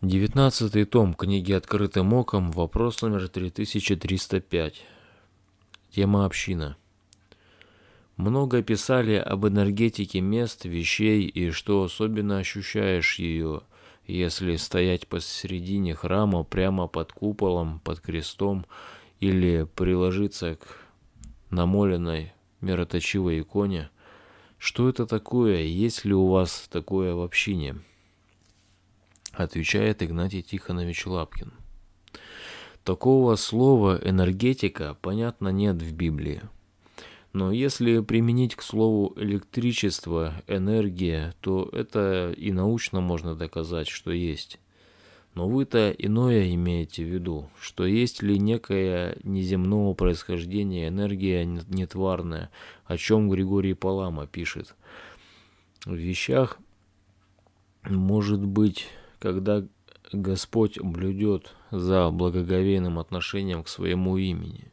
Девятнадцатый том книги «Открытым оком», вопрос номер 3305. Тема «Община». Много писали об энергетике мест, вещей и что особенно ощущаешь ее, если стоять посередине храма прямо под куполом, под крестом или приложиться к намоленной мироточивой иконе. Что это такое? Есть ли у вас такое в общине? отвечает Игнатий Тихонович Лапкин. Такого слова энергетика, понятно, нет в Библии. Но если применить к слову электричество, энергия, то это и научно можно доказать, что есть. Но вы-то иное имеете в виду, что есть ли некая неземного происхождения энергия нетварная, о чем Григорий Палама пишет. В вещах может быть когда Господь блюдет за благоговейным отношением к своему имени.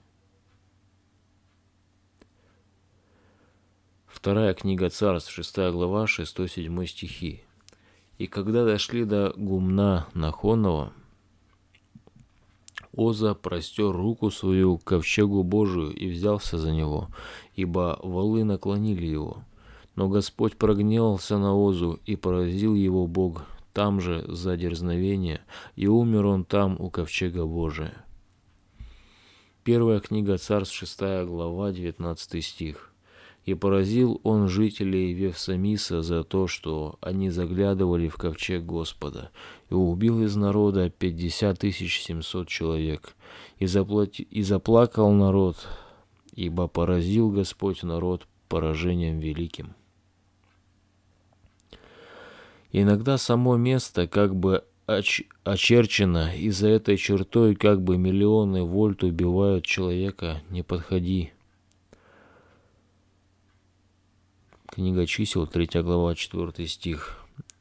Вторая книга Царств, 6 глава, 6-7 стихи. И когда дошли до гумна Нахонова, Оза простер руку свою к ковчегу Божию и взялся за него, ибо волы наклонили его. Но Господь прогневался на Озу и поразил его Бог там же за дерзновение, и умер он там у ковчега Божия. Первая книга Царств, 6 глава, 19 стих. «И поразил он жителей Вевсамиса за то, что они заглядывали в ковчег Господа, и убил из народа 50 700 человек, и, заплати... и заплакал народ, ибо поразил Господь народ поражением великим». Иногда само место как бы оч очерчено, и за этой чертой как бы миллионы вольт убивают человека. Не подходи. Книга чисел, 3 глава, 4 стих.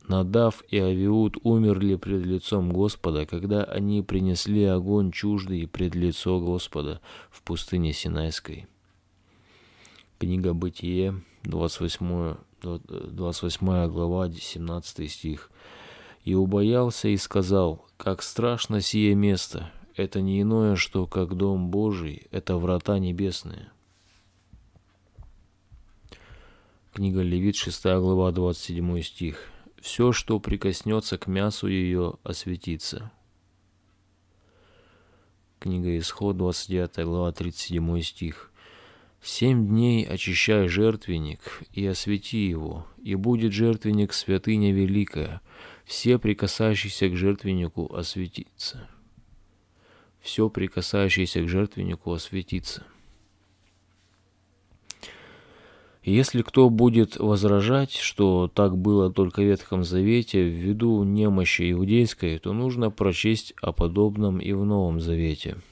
Надав и Авиуд умерли пред лицом Господа, когда они принесли огонь чуждый пред лицо Господа в пустыне Синайской. Книга Бытие, 28 28 глава, 17 стих. «И убоялся и сказал, как страшно сие место, это не иное, что как дом Божий, это врата небесные». Книга Левит, 6 глава, 27 стих. «Все, что прикоснется к мясу ее, осветится». Книга Исход, 29 глава, 37 стих. Семь дней очищай жертвенник и освети его, и будет жертвенник святыня великая, все прикасающиеся к жертвеннику осветится. Все прикасающееся к жертвеннику осветится. Если кто будет возражать, что так было только в Ветхом Завете ввиду немощи иудейской, то нужно прочесть о подобном и в Новом Завете –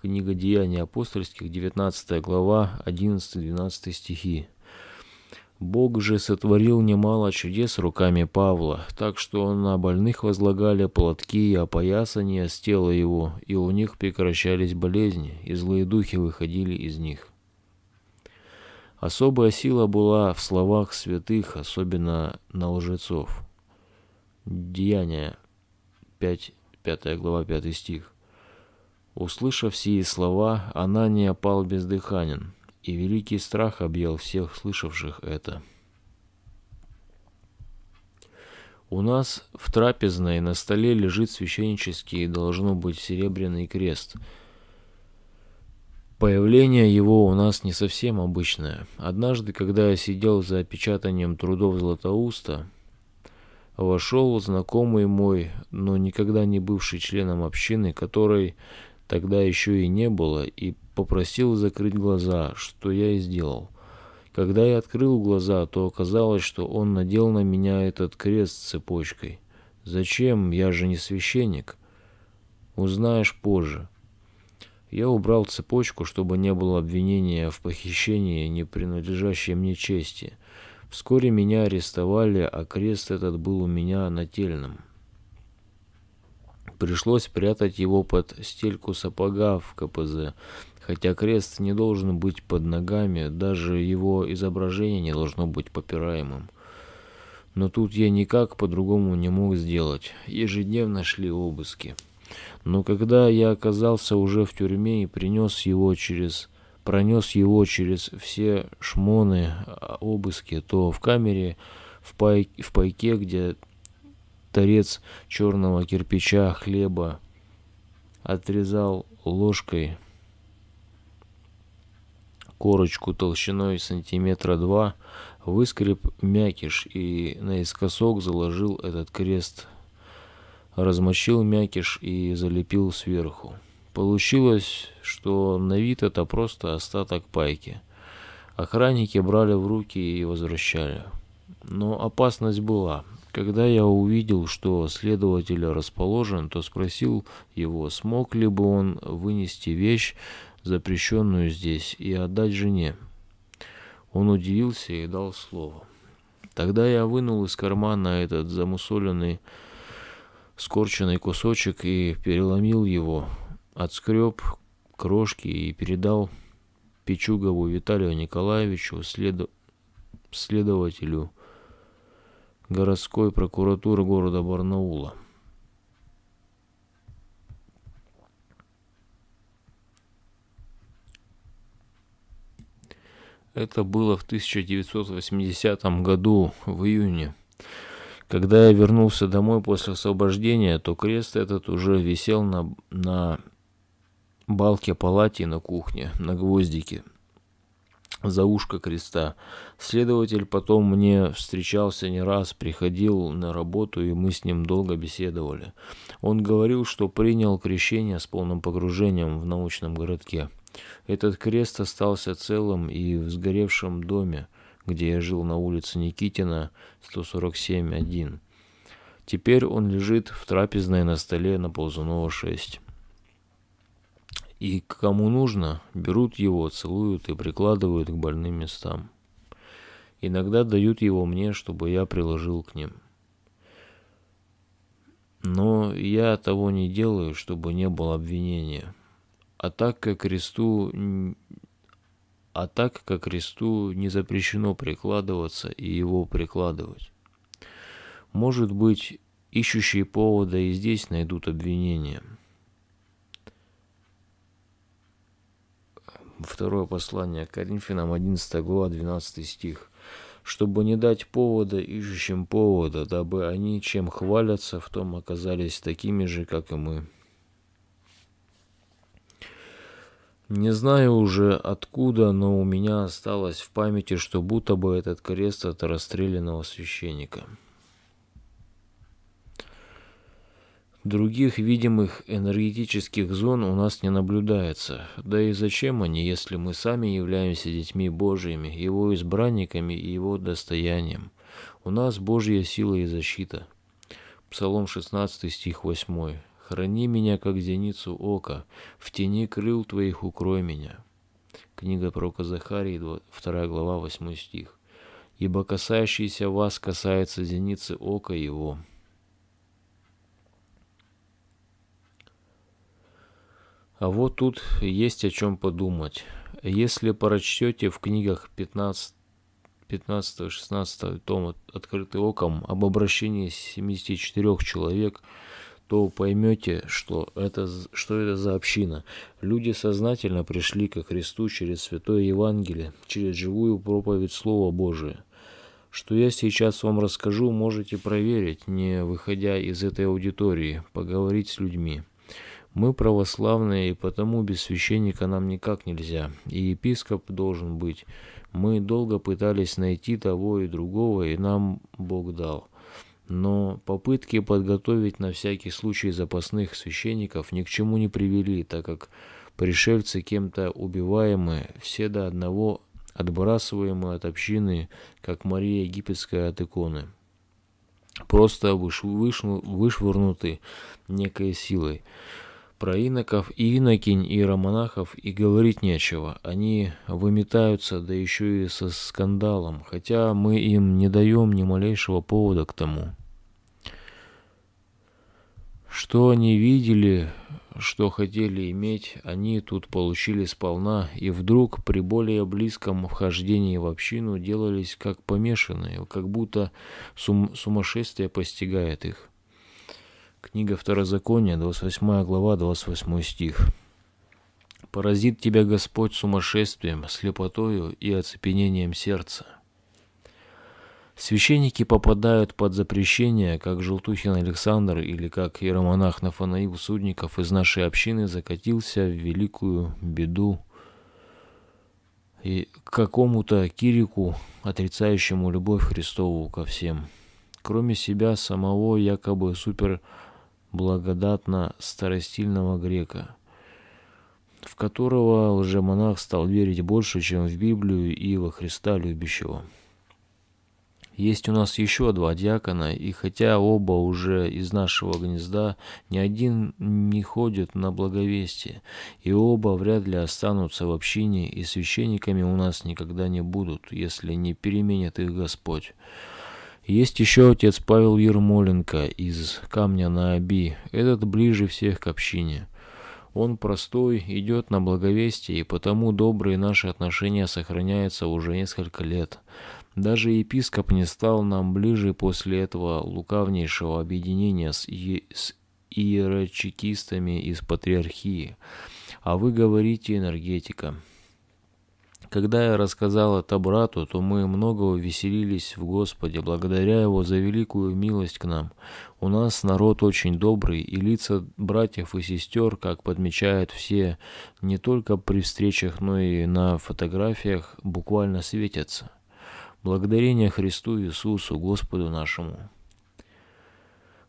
Книга Деяний апостольских, 19 глава, 11-12 стихи. Бог же сотворил немало чудес руками Павла, так что на больных возлагали платки и опоясания с тела его, и у них прекращались болезни, и злые духи выходили из них. Особая сила была в словах святых, особенно на лжецов. Деяния 5, 5 глава, 5 стих. Услышав сие слова, она не опал бездыханен, и великий страх объял всех слышавших это. У нас в трапезной на столе лежит священнический, должно быть, серебряный крест. Появление его у нас не совсем обычное. Однажды, когда я сидел за опечатанием трудов Златоуста, вошел знакомый мой, но никогда не бывший членом общины, который тогда еще и не было, и попросил закрыть глаза, что я и сделал. Когда я открыл глаза, то оказалось, что он надел на меня этот крест с цепочкой. Зачем? Я же не священник. Узнаешь позже. Я убрал цепочку, чтобы не было обвинения в похищении, не принадлежащей мне чести. Вскоре меня арестовали, а крест этот был у меня нательным. Пришлось прятать его под стельку сапога в КПЗ. Хотя крест не должен быть под ногами, даже его изображение не должно быть попираемым. Но тут я никак по-другому не мог сделать. Ежедневно шли обыски. Но когда я оказался уже в тюрьме и принес его через пронес его через все шмоны а, обыски, то в камере в, пай, в пайке, где торец черного кирпича хлеба, отрезал ложкой корочку толщиной сантиметра два, выскреб мякиш и наискосок заложил этот крест. Размочил мякиш и залепил сверху. Получилось, что на вид это просто остаток пайки. Охранники брали в руки и возвращали. Но опасность была. Когда я увидел, что следователь расположен, то спросил его, смог ли бы он вынести вещь, запрещенную здесь, и отдать жене. Он удивился и дал слово. Тогда я вынул из кармана этот замусоленный, скорченный кусочек и переломил его, отскреб крошки и передал Пичугову Виталию Николаевичу, след... следователю городской прокуратуры города Барнаула. Это было в 1980 году, в июне. Когда я вернулся домой после освобождения, то крест этот уже висел на, на балке палате на кухне, на гвоздике, за ушко креста. Следователь потом мне встречался не раз, приходил на работу, и мы с ним долго беседовали. Он говорил, что принял крещение с полным погружением в научном городке. Этот крест остался целым и в сгоревшем доме, где я жил на улице Никитина, 147-1. Теперь он лежит в трапезной на столе на ползунова 6 и кому нужно, берут его, целуют и прикладывают к больным местам. Иногда дают его мне, чтобы я приложил к ним. Но я того не делаю, чтобы не было обвинения. А так как кресту а так как кресту не запрещено прикладываться и его прикладывать. Может быть, ищущие повода и здесь найдут обвинение – Второе послание Коринфянам, 11 глава, 12 стих. «Чтобы не дать повода ищущим повода, дабы они, чем хвалятся, в том оказались такими же, как и мы». Не знаю уже откуда, но у меня осталось в памяти, что будто бы этот крест от расстрелянного священника. Других видимых энергетических зон у нас не наблюдается. Да и зачем они, если мы сами являемся детьми Божьими, Его избранниками и Его достоянием? У нас Божья сила и защита. Псалом 16, стих 8. «Храни меня, как зеницу ока, в тени крыл твоих укрой меня». Книга пророка Захарии, 2 глава, 8 стих. «Ибо касающийся вас касается зеницы ока его». А вот тут есть о чем подумать. Если прочтете в книгах 15 15-16 том «Открытый оком» об обращении 74 человек, то поймете, что это, что это за община. Люди сознательно пришли ко Христу через Святое Евангелие, через живую проповедь Слова Божия. Что я сейчас вам расскажу, можете проверить, не выходя из этой аудитории, поговорить с людьми. Мы православные, и потому без священника нам никак нельзя. И епископ должен быть. Мы долго пытались найти того и другого, и нам Бог дал. Но попытки подготовить на всякий случай запасных священников ни к чему не привели, так как пришельцы кем-то убиваемые, все до одного отбрасываемые от общины, как Мария Египетская от иконы. Просто вышвырнуты некой силой. Про иноков и инокинь и романахов и говорить нечего. Они выметаются, да еще и со скандалом, хотя мы им не даем ни малейшего повода к тому. Что они видели, что хотели иметь, они тут получили сполна, и вдруг при более близком вхождении в общину делались как помешанные, как будто сум сумасшествие постигает их. Книга Второзакония, 28 глава, 28 стих. «Поразит тебя Господь сумасшествием, слепотою и оцепенением сердца». Священники попадают под запрещение, как Желтухин Александр или как иеромонах Нафанаил Судников из нашей общины закатился в великую беду и к какому-то Кирику, отрицающему любовь Христову ко всем. Кроме себя самого якобы супер благодатно старостильного грека, в которого лжемонах стал верить больше, чем в Библию и во Христа любящего. Есть у нас еще два диакона, и хотя оба уже из нашего гнезда, ни один не ходит на благовестие, и оба вряд ли останутся в общине, и священниками у нас никогда не будут, если не переменит их Господь. Есть еще отец Павел Ермоленко из «Камня на Оби». Этот ближе всех к общине. Он простой, идет на благовестие, и потому добрые наши отношения сохраняются уже несколько лет. Даже епископ не стал нам ближе после этого лукавнейшего объединения с, е... с иерочекистами из патриархии. А вы говорите энергетика. Когда я рассказал это брату, то мы многого веселились в Господе, благодаря Его за великую милость к нам. У нас народ очень добрый, и лица братьев и сестер, как подмечают все, не только при встречах, но и на фотографиях, буквально светятся. Благодарение Христу Иисусу, Господу нашему.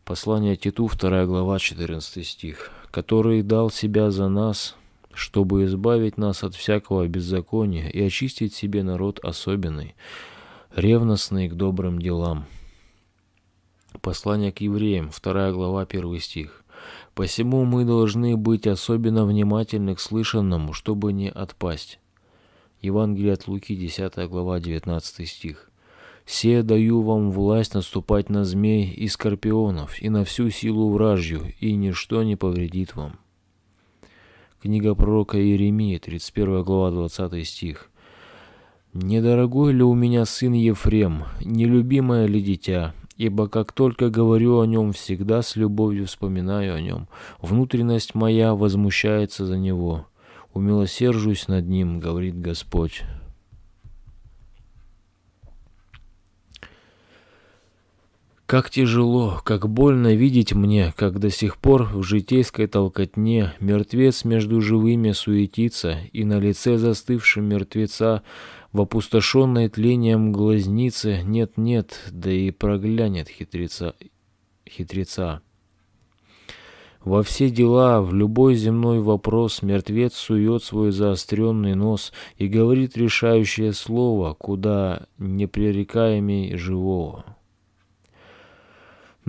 Послание Титу, 2 глава, 14 стих, который дал себя за нас, чтобы избавить нас от всякого беззакония и очистить себе народ особенный, ревностный к добрым делам. Послание к евреям, 2 глава, 1 стих. «Посему мы должны быть особенно внимательны к слышанному, чтобы не отпасть». Евангелие от Луки, 10 глава, 19 стих. «Се даю вам власть наступать на змей и скорпионов, и на всю силу вражью, и ничто не повредит вам». Книга пророка Иеремии, 31 глава, 20 стих. «Недорогой ли у меня сын Ефрем, нелюбимое ли дитя?» ибо как только говорю о нем, всегда с любовью вспоминаю о нем. Внутренность моя возмущается за него. Умилосержусь над ним, говорит Господь. Как тяжело, как больно видеть мне, как до сих пор в житейской толкотне мертвец между живыми суетится, и на лице застывшего мертвеца в опустошенной тлением глазнице нет-нет, да и проглянет хитреца. хитреца. Во все дела, в любой земной вопрос мертвец сует свой заостренный нос и говорит решающее слово, куда непререкаемей живого.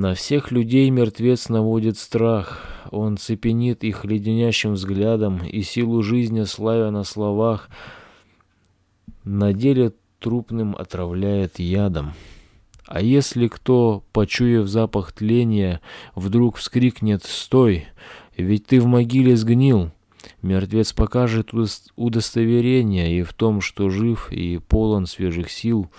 На всех людей мертвец наводит страх. Он цепенит их леденящим взглядом и силу жизни, славя на словах, на деле трупным отравляет ядом. А если кто, почуяв запах тления, вдруг вскрикнет «Стой! Ведь ты в могиле сгнил!» Мертвец покажет удостоверение и в том, что жив и полон свежих сил,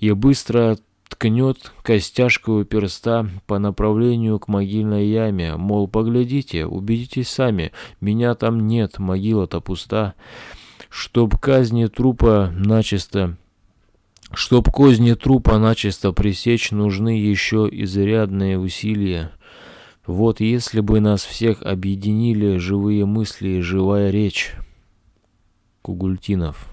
и быстро ткнет костяшкой перста по направлению к могильной яме, мол, поглядите, убедитесь сами, меня там нет, могила-то пуста, чтоб казни трупа начисто... Чтоб козни трупа начисто пресечь, нужны еще изрядные усилия. Вот если бы нас всех объединили живые мысли и живая речь. Кугультинов